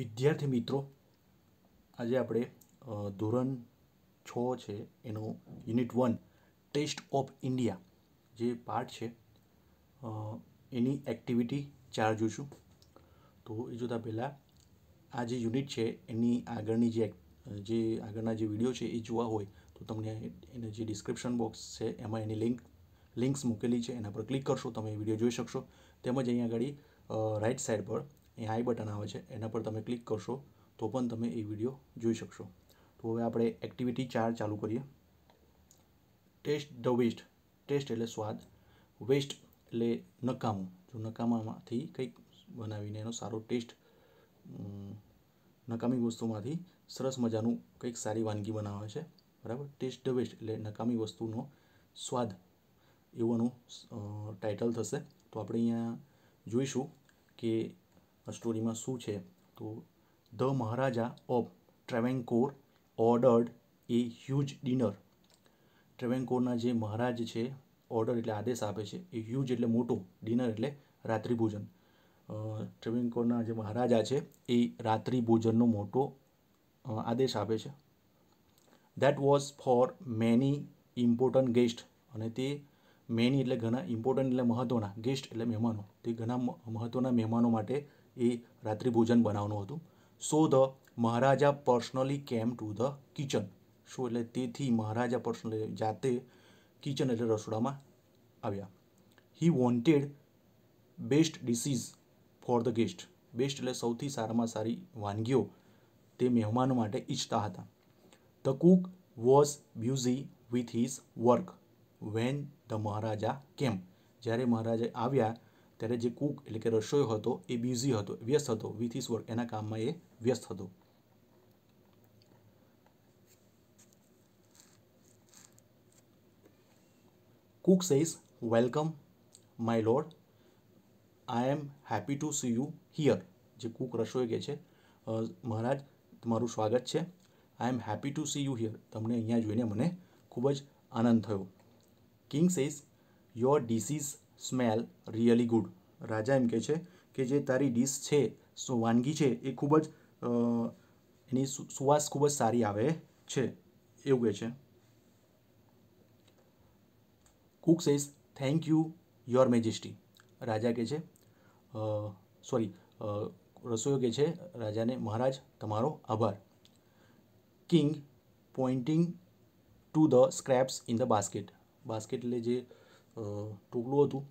વિદ્યાર્થી મિત્રો આજે આપણે ધોરણ છ છે એનો unit one test of India જે પાર્ટ છે એની એક્ટિવિટી ચાર જોઈશું તો એ જોતાં પહેલાં આ જે યુનિટ છે એની આગળની જે જે આગળના જે વિડીયો છે એ જોવા હોય તો તમને એને જે ડિસ્ક્રિપ્શન બોક્સ છે એમાં એની લિંક લિંક્સ મૂકેલી છે એના પર ક્લિક કરશો તમે એ વિડીયો જોઈ શકશો તેમજ અહીં આગળ રાઇટ સાઈડ પર અહીંયા આઈ બટન આવે છે એના પર તમે ક્લિક કરશો તો પણ તમે એ વિડીયો જોઈ શકશો તો હવે આપણે એક્ટિવિટી ચાર ચાલુ કરીએ ટેસ્ટ ધ વેસ્ટ ટેસ્ટ એટલે સ્વાદ વેસ્ટ એટલે નકામું જો નકામામાંથી કંઈક બનાવીને એનો સારો ટેસ્ટ નકામી વસ્તુમાંથી સરસ મજાનું કંઈક સારી વાનગી બનાવે છે બરાબર ટેસ્ટ ધ વેસ્ટ એટલે નકામી વસ્તુનો સ્વાદ એવાનું ટાઇટલ થશે તો આપણે અહીંયા જોઈશું કે સ્ટોરીમાં શું છે તો the Maharaja of Travancore ordered a huge dinner ટ્રેવેન્કોરના જે મહારાજ છે ઓર્ડર એટલે આદેશ આપે છે એ હ્યુજ એટલે મોટું ડિનર એટલે રાત્રિભોજન ટ્રેવેન્કોરના જે મહારાજા છે એ રાત્રિભોજનનો મોટો આદેશ આપે છે that was for many important guest અને તે મેની એટલે ઘણા ઇમ્પોર્ટન્ટ એટલે મહત્ત્વના ગેસ્ટ એટલે મહેમાનો તે ઘણા મહત્ત્વના મહેમાનો માટે એ રાત્રિભોજન બનાવવાનું હતું so the Maharaja personally came to the kitchen so એટલે તેથી મહારાજા પર્સનલી જાતે કિચન એટલે રસોડામાં આવ્યા he wanted best dishes for the guest best એટલે સૌથી સારામાં સારી વાનગીઓ તે મહેમાનો માટે ઈચ્છતા હતા the cook was busy with his work when the Maharaja came જ્યારે મહારાજા આવ્યા ત્યારે જે કૂક એટલે કે રસોઈ હતો એ બિઝી હતો વ્યસ્ત હતો વિથ ઇસ વર્ક એના કામમાં એ વ્યસ્ત હતો cook says welcome my lord I am happy to see you here જે કૂક રસોઈ કહે છે મહારાજ તમારું સ્વાગત છે I am happy to see you here તમને અહીંયા જોઈને મને ખૂબ જ આનંદ થયો king says your dishes smell really good રાજા એમ કહે છે કે જે તારી ડીશ છે સો વાનગી છે એ ખૂબ જ એની સુવાસ ખૂબ જ સારી આવે છે એવું કહે છે cook says thank you your majesty રાજા કહે છે સોરી રસોઈઓ કહે છે રાજાને મહારાજ તમારો આભાર king pointing to the scraps in the basket basket એટલે જે ટુકડો હતું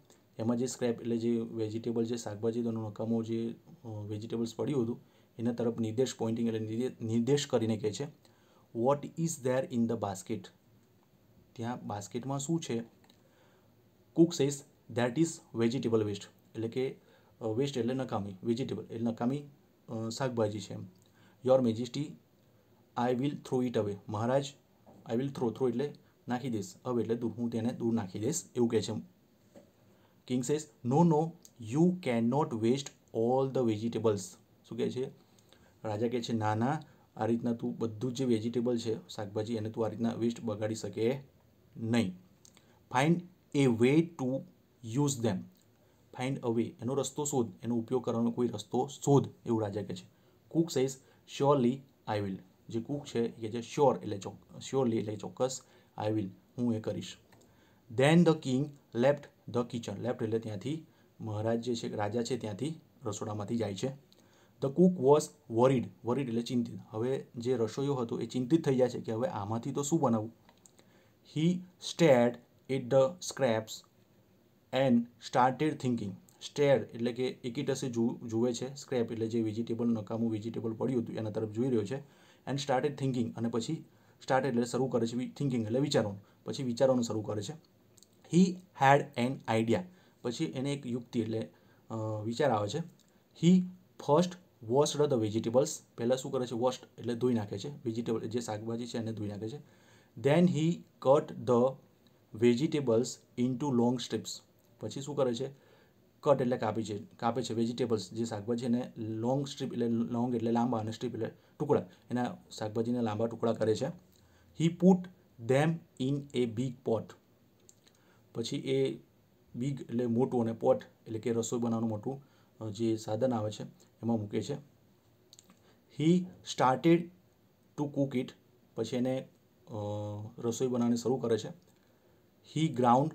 એમાં જે સ્ક્રેપ એટલે જે વેજીટેબલ જે શાકભાજી તેનું નકામો જે વેજીટેબલ્સ પડ્યું હતું એના તરફ નિર્દેશ પોઈન્ટિંગ એટલે નિર્દેશ કરીને કહે છે what is there in the basket ત્યાં બાસ્કેટમાં શું છે cook says that is vegetable waste એટલે કે વેસ્ટ એટલે નકામી વેજીટેબલ એટલે નકામી શાકભાજી છે એમ your majesty I will throw it away મહારાજ આઈ વિલ થ્રો થ્રો એટલે નાખી દઈશ હવે એટલે હું તેને દૂર નાખી દઈશ એવું કહે છે king says no no you can not waste all the vegetables શું કહે છે રાજા કહે છે ના ના આ રીતના તું બધું જે વેજીટેબલ છે શાકભાજી એને તું આ રીતના વેસ્ટ બગાડી શકે નહીં find a way to use them find a way એનો રસ્તો શોધ એનો ઉપયોગ કરવાનો કોઈ રસ્તો શોધ એવું રાજા કહે છે cook says surely I will જે કુક છે એ કહે છે શ્યોર એટલે ચોક શ્યોરલી એટલે ચોક્કસ આઈ વિલ હું એ કરીશ then the king left the kitchen left એટલે ત્યાંથી મહારાજ જે છે રાજા છે ત્યાંથી રસોડામાંથી જાય છે the cook was worried worried એટલે ચિંતિત હવે જે રસોઈયો હતો એ ચિંતિત થઈ જાય છે કે હવે આમાંથી તો શું બનાવવું he stared it the scraps and started thinking stared એટલે કે એકીટસે જુએ છે સ્ક્રેપ એટલે જે વેજીટેબલ નકામું વેજીટેબલ પડ્યું હતું એના તરફ જોઈ રહ્યો છે એન્ડ સ્ટાર્ટેડ થિંકિંગ અને પછી સ્ટાર્ટ એટલે શરૂ કરે છે થિંકિંગ એટલે વિચારવાનું પછી વિચારવાનું શરૂ કરે છે હી હેડ એન આઈડિયા પછી એને એક યુક્તિ એટલે વિચાર આવે છે he first washed the vegetables પહેલાં શું કરે છે વોશ્ડ એટલે ધોઈ નાખે છે વેજીટેબલ જે શાકભાજી છે એને ધોઈ નાખે છે then he cut the vegetables into long strips પછી શું કરે છે કટ એટલે કાપી છે કાપે છે વેજીટેબલ્સ જે શાકભાજી એને લોંગ સ્ટ્રીપ એટલે લોંગ એટલે લાંબા અને સ્ટ્રીપ એટલે ટુકડા એના શાકભાજીના લાંબા ટુકડા કરે છે he put them in a big pot પછી એ બિગ એટલે મોટું અને પોટ એટલે કે રસોઈ બનાવવાનું મોટું જે સાધન આવે છે એમાં મૂકે છે he started to cook it પછી એને રસોઈ બનાવવાની શરૂ કરે છે he ground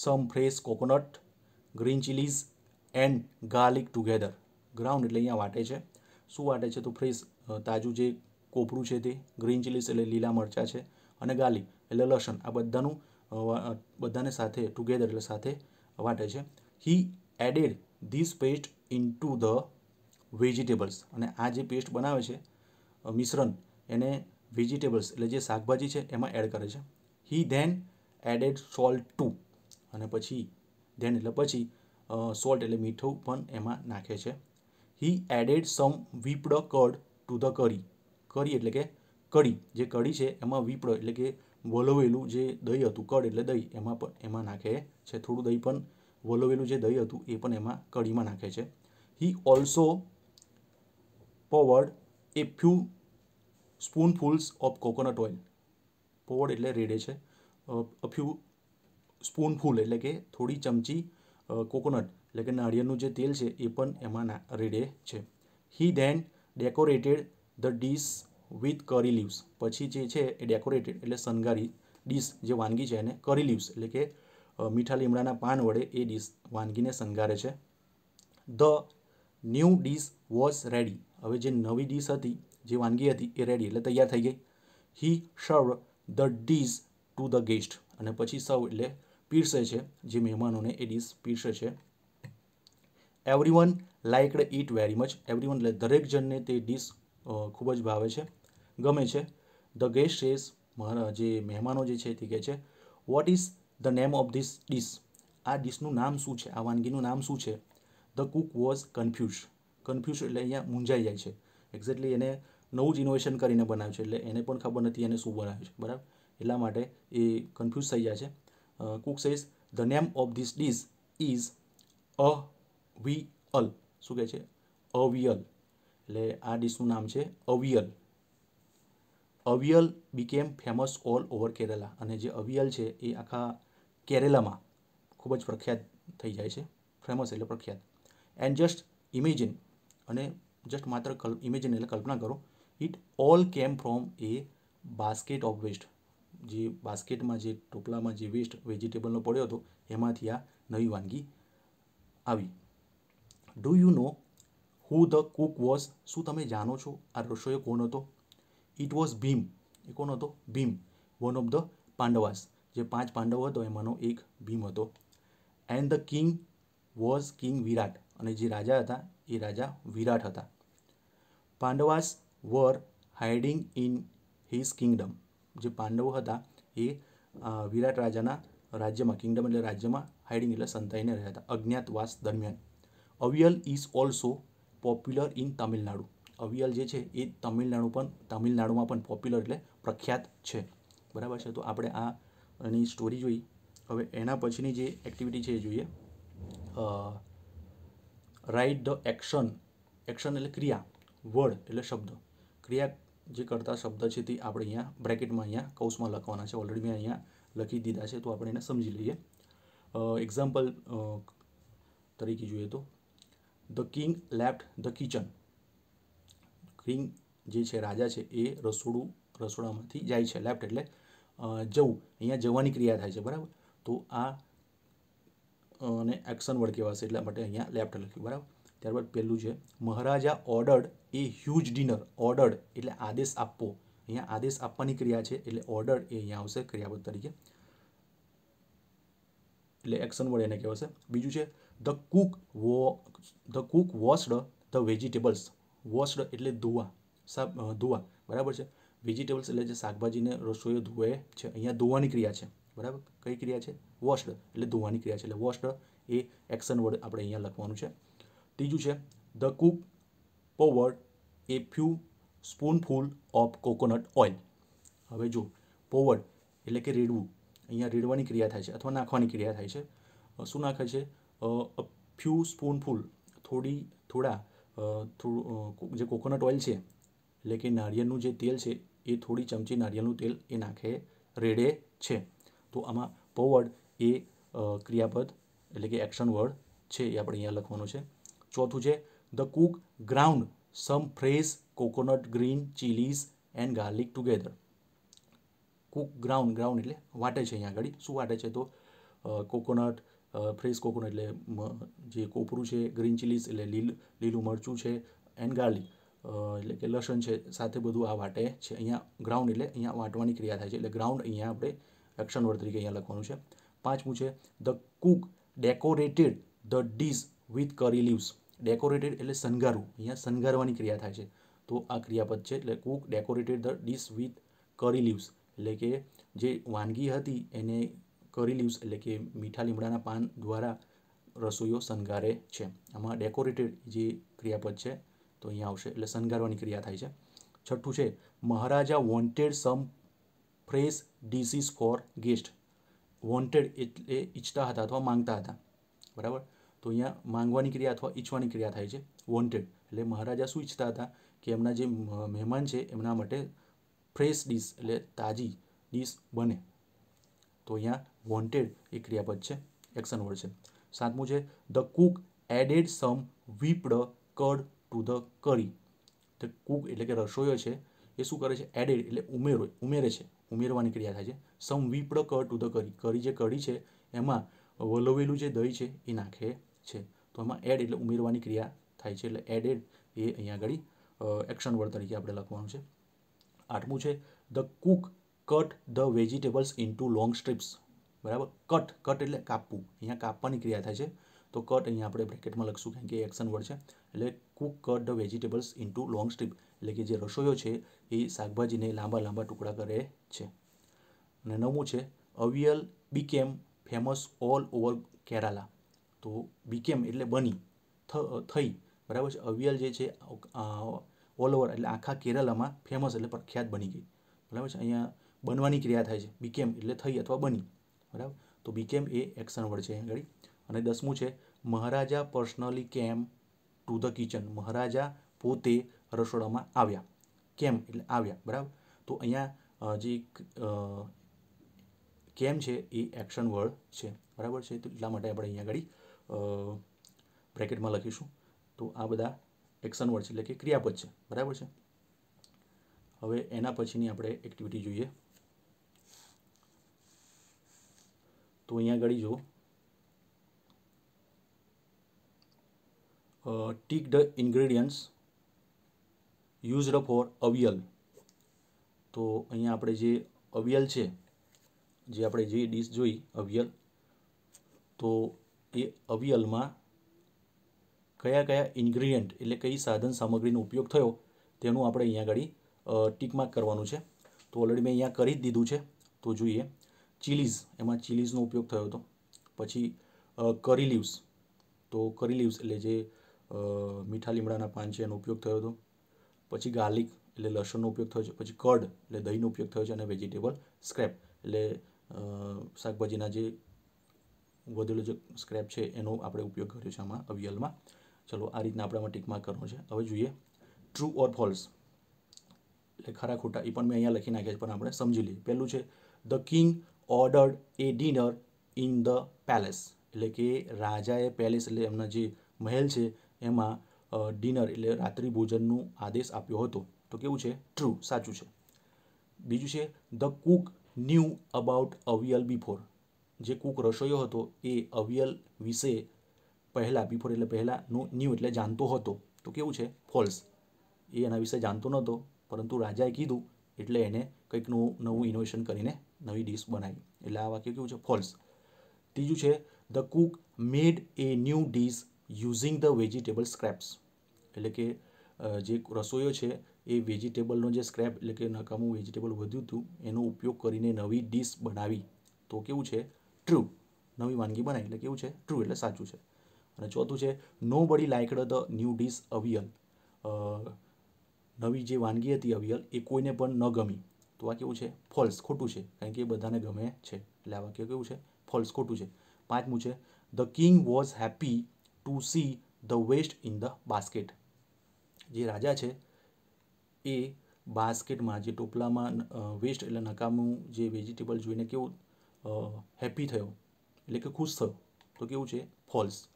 some fresh coconut green chillies and garlic together ground એટલે અહીંયા વાટે છે શું વાટે છે તો ફ્રેશ તાજું જે કોપરું છે તે ગ્રીન ચીલીસ એટલે લીલા મરચાં છે અને ગાર્લિક એટલે લસણ આ બધાનું બધાને સાથે ટુગેધર એટલે સાથે વાટે છે he added this paste into the vegetables અને આ જે પેસ્ટ બનાવે છે મિશ્રણ એને વેજીટેબલ્સ એટલે જે શાકભાજી છે એમાં એડ કરે છે he then added salt too અને પછી ધેન એટલે પછી સોલ્ટ એટલે મીઠું પણ એમાં નાખે છે he added some whipped curd to the curry curry એટલે કે કઢી જે કઢી છે એમાં વીપળો એટલે કે વલોવેલું જે દહીં હતું કઢ એટલે દહીં એમાં પણ એમાં નાખે છે થોડું દહીં પણ વલોવેલું જે દહીં હતું એ પણ એમાં કઢીમાં નાખે છે he also poured a few spoonfuls of coconut oil poured એટલે રેડે છે અ ફ્યુ સ્પૂનફૂલ એટલે કે થોડી ચમચી કોકોનટ એટલે કે નાળિયેરનું જે તેલ છે એ પણ એમાં રેડે છે he then decorated the dish with curry leaves પછી જે છે એ ડેકોરેટેડ એટલે શણગારી ડીશ જે વાનગી છે એને કરી લીવ્સ એટલે કે મીઠા લીમડાના પાન વડે એ ડીશ વાનગીને શણગારે છે the new dish was ready હવે જે નવી ડીશ હતી જે વાનગી હતી એ રેડી એટલે તૈયાર થઈ ગઈ he serve the dish to the guest અને પછી સર્વ એટલે પીરસે છે જે મહેમાનોને એ ડીશ પીરસે છે every one liked it very much every one એટલે દરેક જણને તે ડીશ ખૂબ જ ભાવે છે ગમે છે ધ ગેસ્ટ મારા જે મહેમાનો જે છે તે કહે છે what is the name of this dish આ ડીશનું નામ શું છે આ વાનગીનું નામ શું છે the cook was confuse confuse એટલે અહીંયા મૂંઝાઈ જાય છે એક્ઝેક્ટલી એને નવું જ ઇનોવેશન કરીને બનાવ્યું છે એટલે એને પણ ખબર નથી એને શું બનાવ્યું છે બરાબર એટલા માટે એ કન્ફ્યુઝ થઈ જાય છે cook says the name of this dish is avial શું કહે છે અ વી અલ એટલે આ ડીશનું નામ છે avial avial became famous all over Kerala અને જે અવિયલ છે એ આખા કેરેલામાં ખૂબ જ પ્રખ્યાત થઈ જાય છે ફેમસ એટલે પ્રખ્યાત એન્ડ જસ્ટ ઇમેજિન અને જસ્ટ માત્ર કલ્પ ઇમેજિન એટલે કલ્પના કરો it all came from a basket of waste જે બાસ્કેટમાં જે ટોપલામાં જે વેસ્ટ વેજીટેબલનો પડ્યો હતો એમાંથી આ નવી વાનગી આવી do you know who the cook was શું તમે જાણો છો આ રસોઈયો કોણ હતો ઇટ વોઝ ભીમ એ કોણ હતો Bhim one of the Pandavas જે પાંચ પાંડવ હતો એમાંનો એક ભીમ હતો and the king was king Virat અને જે રાજા હતા એ રાજા વિરાટ હતા Pandavas were hiding in his kingdom જે પાંડવો હતા એ વિરાટ રાજાના રાજ્યમાં કિંગડમ એટલે રાજ્યમાં હાઇડિંગ એટલે સંતાઈને રહ્યા હતા અજ્ઞાતવાસ દરમિયાન avial is also popular in Tamil Nadu avial જે છે એ તમિલનાડુ પણ તમિલનાડુમાં પણ પોપ્યુલર એટલે પ્રખ્યાત છે બરાબર છે તો આપણે આની સ્ટોરી જોઈ હવે એના પછીની જે એક્ટિવિટી છે એ જોઈએ રાઇટ ધ એક્શન એક્શન એટલે ક્રિયા વર્ડ એટલે શબ્દ ક્રિયા જે કરતા શબ્દ છે તે આપણે અહીંયા બ્રેકેટમાં અહીંયા કૌશમાં લખવાના છે ઓલરેડી મેં અહીંયા લખી દીધા છે તો આપણે એને સમજી લઈએ એક્ઝામ્પલ તરીકે જોઈએ તો the king left the kitchen king જે છે રાજા છે એ રસોડું રસોડામાંથી જાય છે લેફ્ટ એટલે જવું અહીંયા જવાની ક્રિયા થાય છે બરાબર તો આ અને એક્શન વર્ડ કહેવાશે એટલા માટે અહીંયા લેફ્ટ લખ્યું બરાબર ત્યારબાદ પહેલું છે Maharaja ordered a huge dinner ordered એટલે આદેશ આપવો અહીંયા આદેશ આપવાની ક્રિયા છે એટલે ઓર્ડર એ અહીંયા આવશે ક્રિયાપદ તરીકે એટલે એક્શન વર્ડ એને કહેવાશે બીજું છે ધ કુક વો the cook washed the vegetables washed એટલે ધોવા સા ધોવા બરાબર છે વેજીટેબલ્સ એટલે જે શાકભાજીને રસોઈઓ ધોવે છે અહીંયા ધોવાની ક્રિયા છે બરાબર કઈ ક્રિયા છે વોશ્ડ એટલે ધોવાની ક્રિયા છે એટલે વોશ્ડ એ એક્શન વર્ડ આપણે અહીંયા લખવાનું છે ત્રીજું છે the cook pour a few spoonful of coconut oil હવે જો પોવર એટલે કે રેડવું અહીંયા રેડવાની ક્રિયા થાય છે અથવા નાખવાની ક્રિયા થાય છે શું નાખે છે અ ફ્યુ સ્પૂનફૂલ થોડી થોડા થોડું જે કોકોનટ ઓઇલ છે એટલે કે નારિયેળનું જે તેલ છે એ થોડી ચમચી નારિયેળનું તેલ એ નાખે રેડે છે તો આમાં પોવર્ડ એ ક્રિયાપદ એટલે કે એક્શન વર્ડ છે એ આપણે અહીંયા લખવાનું છે ચોથું છે the cook ground some fresh coconut green chillies and garlic together cook ground ground એટલે વાટે છે અહીંયા આગળ શું વાટે છે તો કોકોનટ ફ્રેશ કોકોનટ એટલે જે કોપરું છે ગ્રીન ચીલીસ એટલે લીલ લીલું મરચું છે એન્ડ ગાર્લિક એટલે કે લસણ છે સાથે બધું આ વાટે છે અહીંયા ગ્રાઉન્ડ એટલે અહીંયા વાંટવાની ક્રિયા થાય છે એટલે ગ્રાઉન્ડ અહીંયા આપણે એક્શન તરીકે અહીંયા લખવાનું છે પાંચમું છે the cook decorated the dish with curry leaves decorated એટલે શણગારવું અહીંયા શણગારવાની ક્રિયા થાય છે તો આ ક્રિયાપદ છે એટલે cook decorated the dish with curry leaves એટલે કે જે વાનગી હતી એને કરી લીવ્સ એટલે કે મીઠા લીમડાના પાન દ્વારા રસોઈઓ શણગારે છે આમાં ડેકોરેટેડ જે ક્રિયાપદ છે તો અહીંયા આવશે એટલે શણગારવાની ક્રિયા થાય છે છઠ્ઠું છે Maharaja wanted some fresh dishes for guest wanted એટલે ઈચ્છતા હતા અથવા માંગતા હતા બરાબર તો અહીંયા માંગવાની ક્રિયા અથવા ઈચ્છવાની ક્રિયા થાય છે વોન્ટેડ એટલે મહારાજા શું ઈચ્છતા હતા કે એમના જે મહેમાન છે એમના માટે ફ્રેશ ડીશ એટલે તાજી ડીશ બને તો અહીંયા વોન્ટેડ એ ક્રિયાપદ છે એક્શન વર્ડ છે સાતમું છે the cook added some whipped curd to the curry તો કુક એટલે કે રસોઈયો છે એ શું કરે છે એડેડ એટલે ઉમેરો ઉમેરે છે ઉમેરવાની ક્રિયા થાય છે સમ whipped curd to the curry કરી જે કઢી છે એમાં વલોવેલું જે દહીં છે એ નાખે છે તો એમાં એડ એટલે ઉમેરવાની ક્રિયા થાય છે એટલે એડેડ એ અહીંયા આગળ એક્શન વર્ડ તરીકે આપણે લખવાનું છે આઠમું છે the cook cut the vegetables into long strips બરાબર કટ કટ એટલે કાપવું અહીંયા કાપવાની ક્રિયા થાય છે તો કટ અહીંયા આપણે બ્રેકેટમાં લખશું કારણ કે એક્શન વર્ડ છે એટલે cook cut the vegetables into long strip એટલે કે જે રસોઈઓ છે એ શાકભાજીને લાંબા લાંબા ટુકડા કરે છે અને નવમું છે avial became famous all over Kerala તો બીકેમ એટલે બની થઈ બરાબર છે અવિયલ જે છે ઓલ ઓવર એટલે આખા કેરાલામાં ફેમસ એટલે પ્રખ્યાત બની ગઈ બરાબર છે અહીંયા બનવાની ક્રિયા થાય છે બીકેમ એટલે થઈ અથવા બની બરાબર તો બીકેમ એ એક્શન વર્ડ છે ઘડી અને દસમું છે Maharaja personally came to the kitchen Maharaja પોતે રસોડામાં આવ્યા કેમ એટલે આવ્યા બરાબર તો અહીંયા જે કેમ છે એ એક્શન વર્ડ છે બરાબર છે તો એટલા માટે આપણે અહીંયા આગળ બ્રેકેટમાં લખીશું તો આ બધા એક્શન વર્ડ છે એટલે કે ક્રિયાપદ છે બરાબર છે હવે એના પછીની આપણે એક્ટિવિટી જોઈએ તો અહીંયા આગળ જુઓ tick the ingredients used for avial તો અહીંયા આપણે જે અવિયલ છે જે આપણે જે ડીશ જોઈ અવિયલ તો એ અવિયલમાં કયા કયા ઇન્ગ્રીડિયન્ટ એટલે કઈ સાધન સામગ્રીનો ઉપયોગ થયો તેનું આપણે અહીંયા આગળ ટીક માર્ક કરવાનું છે તો ઓલરેડી મેં અહીંયા કરી જ દીધું છે તો જોઈએ ચીલીઝ એમાં ચીલીઝનો ઉપયોગ થયો હતો પછી કરી લીવ્સ તો કરી લીવ્સ એટલે જે મીઠા લીમડાના પાન છે એનો ઉપયોગ થયો હતો પછી ગાર્લિક એટલે લસણનો ઉપયોગ થયો છે પછી કડ એટલે દહીંનો ઉપયોગ થયો છે અને વેજીટેબલ સ્ક્રેપ એટલે શાકભાજીના જે વધેલો જે સ્ક્રેપ છે એનો આપણે ઉપયોગ કર્યો છે આમાં અવિયલમાં ચલો આ રીતના આપણે આમાં ટીકમાર્ક કરવાનું છે હવે જોઈએ ટ્રુ ઓર ફોલ્સ એટલે ખરા ખોટા એ પણ મેં અહીંયા લખી નાખ્યા છે પણ આપણે સમજી લઈએ પહેલું છે the king ordered a dinner in the palace એટલે કે રાજાએ પેલેસ એટલે એમના જે મહેલ છે એમાં ડિનર એટલે રાત્રિ ભોજનનું આદેશ આપ્યો હતો તો કેવું છે ટ્રુ સાચું છે બીજું છે the cook knew about avial before જે કુક રસોઈયો હતો એ અવિયલ વિશે પહેલાં બિફોર એટલે પહેલાંનું ન્યૂ એટલે જાણતો હતો તો કેવું છે ફોલ્સ એ એના વિશે જાણતો નહોતો પરંતુ રાજાએ કીધું એટલે એને કંઈક નવું નવું ઇનોવેશન કરીને નવી ડીશ બનાવી એટલે આ વાક્ય કેવું છે ફોલ્સ ત્રીજું છે the cook made a new dish using the vegetable scraps એટલે કે જે રસોઈઓ છે એ વેજીટેબલનો જે સ્ક્રેપ એટલે કે નકામું વેજીટેબલ વધ્યું હતું એનો ઉપયોગ કરીને નવી ડીશ બનાવી તો કેવું છે ટ્રુ નવી વાનગી બનાવી એટલે કેવું છે ટ્રુ એટલે સાચું છે અને ચોથું છે nobody liked the new dish avial નવી જે વાનગી હતી અવિયલ એ કોઈને પણ ન ગમી તો આ કેવું છે ફોલ્સ ખોટું છે કારણ કે એ બધાને ગમે છે એટલે આ વાક્ય કેવું છે ફોલ્સ ખોટું છે પાંચમું છે the king was happy to see the waste in the basket જે રાજા છે એ બાસ્કેટમાં જે ટોપલામાં વેસ્ટ એટલે નકામું જે વેજીટેબલ જોઈને કેવું હેપી થયો એટલે કે ખુશ થયો તો કેવું છે ફોલ્સ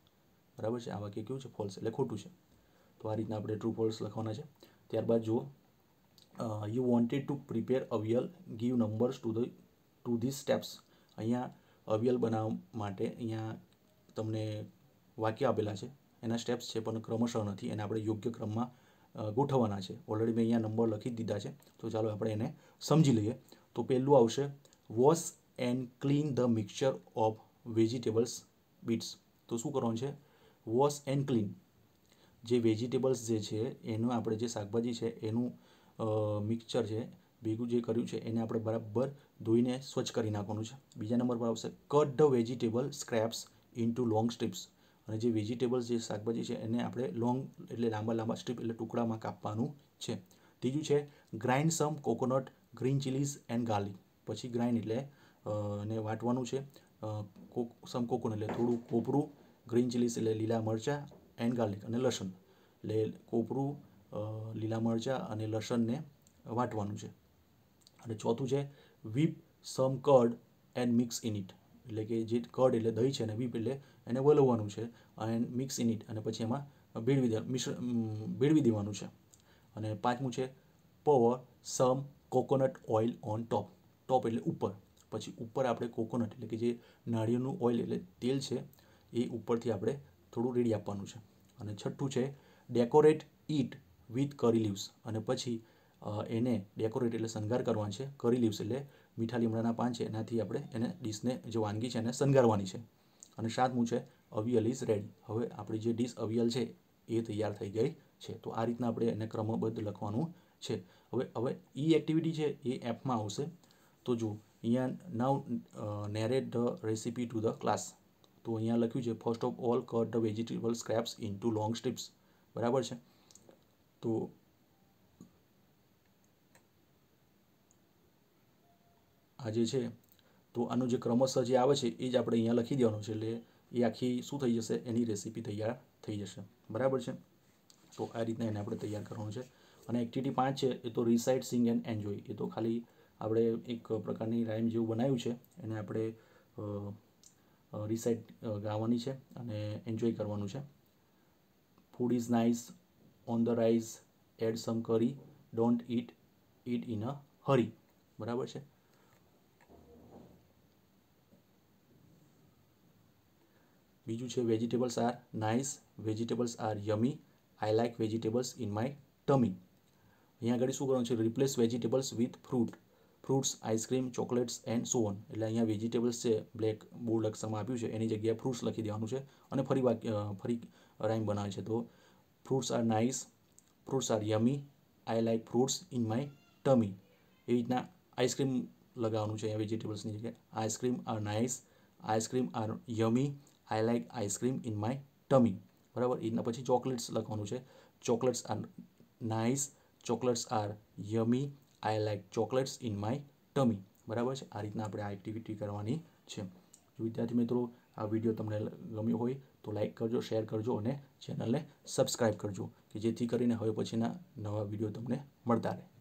બરાબર છે આ વાક્ય કેવું છે ફોલ્સ એટલે ખોટું છે તો આ રીતના આપણે ટ્રુ ફોલ્સ લખવાના છે ત્યારબાદ જુઓ uh, you wanted to prepare અવિયલ give numbers to the to these steps અહીંયા અવિયલ બનાવવા માટે અહીંયા તમને વાક્ય આપેલા છે એના સ્ટેપ્સ છે પણ ક્રમશઃ નથી એને આપણે યોગ્ય ક્રમમાં ગોઠવવાના છે ઓલરેડી મેં અહીંયા નંબર લખી દીધા છે તો ચાલો આપણે એને સમજી લઈએ તો પહેલું આવશે wash and clean the mixture of vegetables bits તો શું કરવાનું છે વોશ એન્ડ ક્લીન જે વેજીટેબલ્સ જે છે એનું આપણે જે શાકભાજી છે એનું મિક્સર છે ભેગું જે કર્યું છે એને આપણે બરાબર ધોઈને સ્વચ્છ કરી નાખવાનું છે બીજા નંબર પર આવશે cut the vegetable scraps into long strips અને જે વેજીટેબલ્સ જે શાકભાજી છે એને આપણે લોંગ એટલે લાંબા લાંબા સ્ટ્રીપ એટલે ટુકડામાં કાપવાનું છે ત્રીજું છે grind some coconut green chillies and garlic પછી ગ્રાઇન્ડ એટલે એને વાટવાનું છે કોક સમ કોકોનટ એટલે થોડું કોપરું ગ્રીન ચીલીસ એટલે લીલા મરચાં એન્ડ ગાર્લિક અને લસણ એટલે કોપરું લીલા મરચાં અને લસણને વાટવાનું છે અને ચોથું છે whip some curd and mix in it એટલે કે જે કડ એટલે દહીં છે અને વીપ એટલે એને વલવવાનું છે એન્ડ મિક્સ ઇન ઇટ અને પછી એમાં ભેળવી દે મિશ્રણ ભેળવી દેવાનું છે અને પાંચમું છે pour some coconut oil on top top એટલે ઉપર પછી ઉપર આપણે કોકોનટ એટલે કે જે નાળિયેરનું ઓઇલ એટલે તેલ છે એ ઉપરથી આપણે થોડું રેડી આપવાનું છે અને છઠ્ઠું છે decorate it with curry leaves અને પછી એને ડેકોરેટ એટલે શણગાર કરવાનો છે કરી લીવ્સ એટલે મીઠા લીમડાના પાન છે એનાથી આપણે એને ડીશને જે વાનગી છે એને શણગારવાની છે અને સાતમું છે અવિયલ ઇઝ રેડી હવે આપણી જે ડીશ અવિયલ છે એ તૈયાર થઈ ગઈ છે તો આ રીતના આપણે એને ક્રમબદ્ધ લખવાનું છે હવે હવે ઈ એક્ટિવિટી છે એ એપમાં આવશે તો જુઓ અહીંયા now narrate the recipe to the class તો અહીંયા લખ્યું છે first of all cut the vegetable scraps into long strips બરાબર છે તો આ જે છે તો આનો જે ક્રમશઃ જે આવે છે એ જ આપણે અહીંયા લખી દેવાનું છે એટલે એ આખી શું થઈ જશે એની રેસીપી તૈયાર થઈ જશે બરાબર છે તો આ રીતના એને આપણે તૈયાર કરવાનું છે અને એક્ટિવિટી પાંચ છે એ તો રિસાઇટ સિંગ એન્ડ એન્જોય એ તો ખાલી આપણે એક પ્રકારની રાઇમ જેવું બનાવ્યું છે એને આપણે રિસાઇડ ગાવાની છે અને એન્જોય કરવાનું છે food is nice on the rice add some curry don't eat it in a hurry બરાબર છે બીજું છે vegetables are nice vegetables are yummy I like vegetables in my tummy અહીંયા આગળ શું કરવાનું છે replace vegetables with fruit fruits ice cream chocolates and so on એટલે અહીંયા વેજીટેબલ્સ છે બ્લેક બોર્ડ લક્ષરમાં આપ્યું છે એની જગ્યાએ ફ્રૂટ્સ લખી દેવાનું છે અને ફરી વાક્ય ફરી રાઈમ બનાવે છે તો fruits are nice fruits are yummy I like fruits in my tummy એવી રીતના આઈસ્ક્રીમ લગાવવાનું છે અહીંયા વેજીટેબલ્સની જગ્યાએ ice cream are nice ice cream are yummy I like ice cream in my tummy બરાબર એ રીતના પછી ચોકલેટ્સ લખવાનું છે chocolates are nice chocolates are yummy I like chocolates in my tummy બરાબર છે આ રીતના આપણે આ એક્ટિવિટી કરવાની છે વિદ્યાર્થી મિત્રો આ વિડીયો તમને ગમ્યો હોય તો લાઇક કરજો શેર કરજો અને ચેનલને સબસ્ક્રાઈબ કરજો કે જેથી કરીને હવે પછીના નવા વિડીયો તમને મળતા રહે